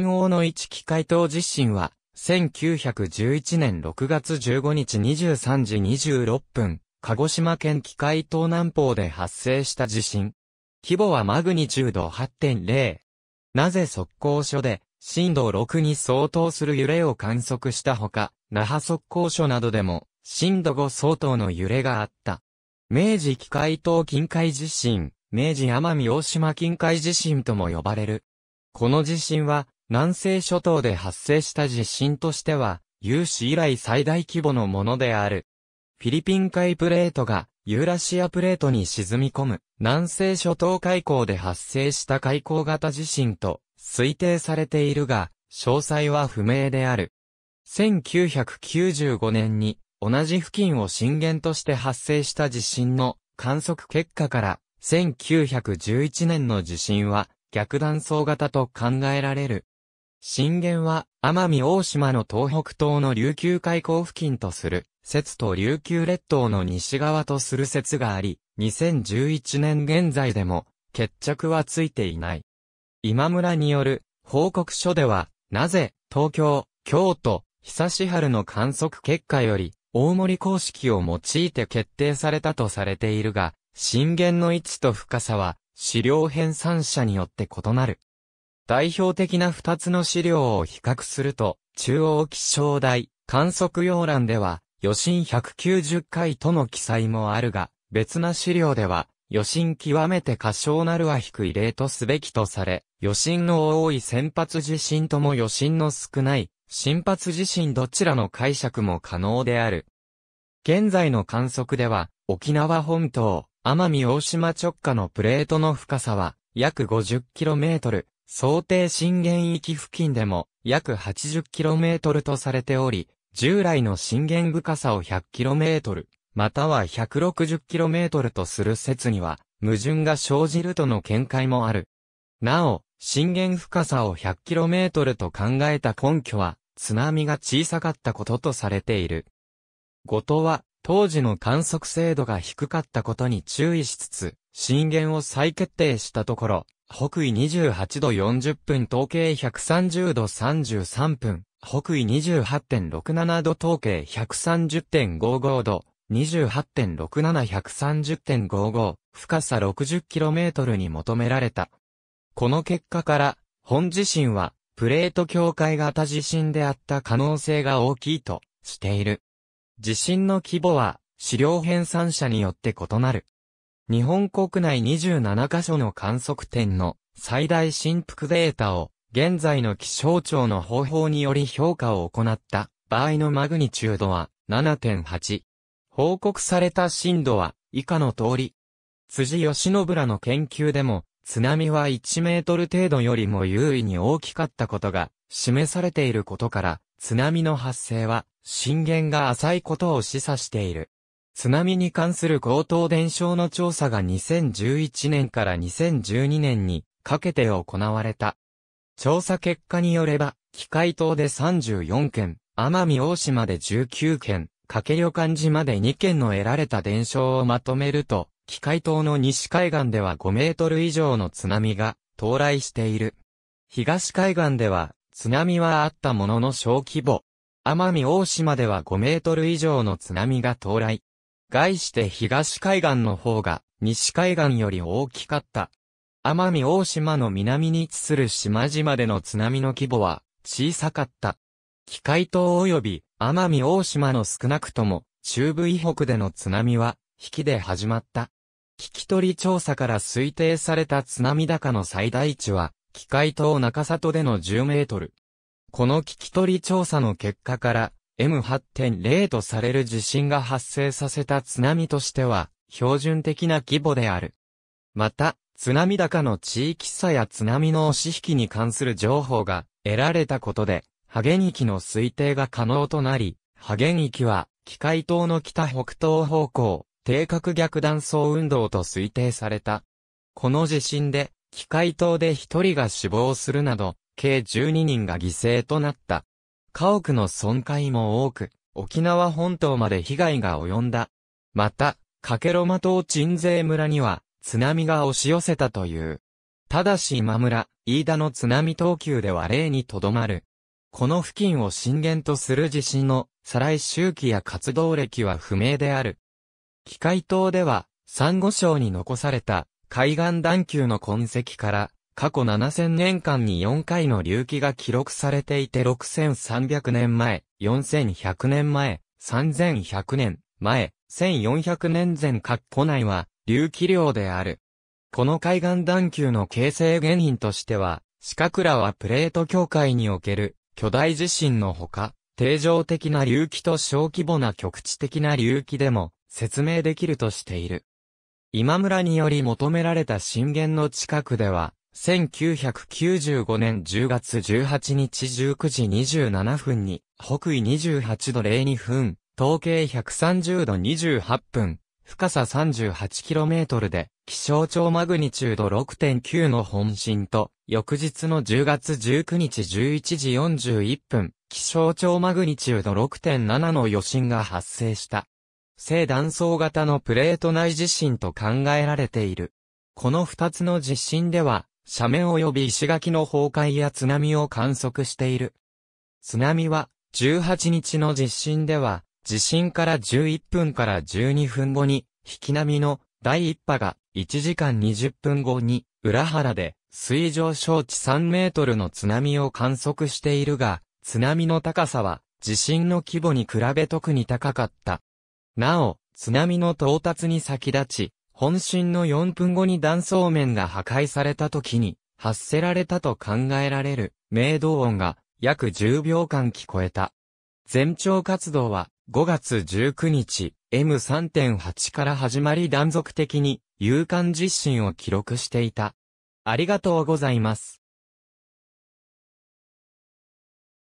陰王の一機械島地震は、1911年6月15日23時26分、鹿児島県機械島南方で発生した地震。規模はマグニチュード8.0。なぜ速攻所で、震度6に相当する揺れを観測したほか、那覇速攻所などでも、震度5相当の揺れがあった。明治機械島近海地震、明治奄美大島近海地震とも呼ばれる。この地震は、南西諸島で発生した地震としては、有史以来最大規模のものである。フィリピン海プレートがユーラシアプレートに沈み込む南西諸島海溝で発生した海溝型地震と推定されているが、詳細は不明である。1995年に同じ付近を震源として発生した地震の観測結果から、1911年の地震は逆断層型と考えられる。震源は、奄美大島の東北東の琉球海溝付近とする、説と琉球列島の西側とする説があり、2011年現在でも、決着はついていない。今村による、報告書では、なぜ、東京、京都、久し春の観測結果より、大森公式を用いて決定されたとされているが、震源の位置と深さは、資料編3社によって異なる。代表的な二つの資料を比較すると、中央気象台、観測要欄では、余震190回との記載もあるが、別な資料では、余震極めて過小なるは低い例とすべきとされ、余震の多い先発地震とも余震の少ない、新発地震どちらの解釈も可能である。現在の観測では、沖縄本島、奄美大島直下のプレートの深さは、約 50km、想定震源域付近でも約 80km とされており、従来の震源深さを 100km、または 160km とする説には、矛盾が生じるとの見解もある。なお、震源深さを 100km と考えた根拠は、津波が小さかったこととされている。後藤は、当時の観測精度が低かったことに注意しつつ、震源を再決定したところ、北緯28度40分、統計130度33分、北緯28.67度、統計130.55度、28.67130.55、深さ 60km に求められた。この結果から、本地震は、プレート境界型地震であった可能性が大きいとしている。地震の規模は、資料編纂者によって異なる。日本国内27カ所の観測点の最大振幅データを現在の気象庁の方法により評価を行った場合のマグニチュードは7.8。報告された震度は以下の通り。辻吉信らの研究でも津波は1メートル程度よりも優位に大きかったことが示されていることから津波の発生は震源が浅いことを示唆している。津波に関する高等伝承の調査が2011年から2012年にかけて行われた。調査結果によれば、機械島で34件、奄美大島で19件、掛旅館島で2件の得られた伝承をまとめると、機械島の西海岸では5メートル以上の津波が到来している。東海岸では津波はあったものの小規模。奄美大島では5メートル以上の津波が到来。概して東海岸の方が西海岸より大きかった。奄美大島の南に位置する島々での津波の規模は小さかった。機械島及び奄美大島の少なくとも中部以北での津波は引きで始まった。聞き取り調査から推定された津波高の最大値は、機械島中里での10メートル。この聞き取り調査の結果から、M8.0 とされる地震が発生させた津波としては、標準的な規模である。また、津波高の地域差や津波の押し引きに関する情報が得られたことで、波源域の推定が可能となり、波源域は、機械島の北北東方向、定格逆断層運動と推定された。この地震で、機械島で1人が死亡するなど、計12人が犠牲となった。家屋の損壊も多く、沖縄本島まで被害が及んだ。また、かけろま島鎮西村には、津波が押し寄せたという。ただし今村、飯田の津波等級では例にとどまる。この付近を震源とする地震の再来周期や活動歴は不明である。機械島では、珊瑚礁に残された海岸段丘の痕跡から過去7000年間に4回の隆起が記録されていて6300年前、4100年前、3100年前、1400年前か古内は隆起量である。この海岸段丘の形成原因としては、四角らはプレート境界における巨大地震のほか、定常的な隆起と小規模な局地的な隆起でも説明できるとしている。今村により求められた震源の近くでは、1995年10月18日19時27分に、北緯28度02分、東経130度28分、深さ 38km で、気象庁マグニチュード6.9の本震と、翌日の10月19日11時41分、気象庁マグニチュード6.7の余震が発生した。正断層型のプレート内地震と考えられている。この二つの地震では、斜面及び石垣の崩壊や津波を観測している。津波は、18日の地震では、地震から11分から12分後に、引き波の第1波が1時間20分後に、裏原で水上昇地3メートルの津波を観測しているが、津波の高さは地震の規模に比べ特に高かった。なお、津波の到達に先立ち、本震の4分後に断層面が破壊された時に発せられたと考えられる明動音が約10秒間聞こえた。全長活動は5月19日 M3.8 から始まり断続的に有感実震を記録していた。ありがとうございます。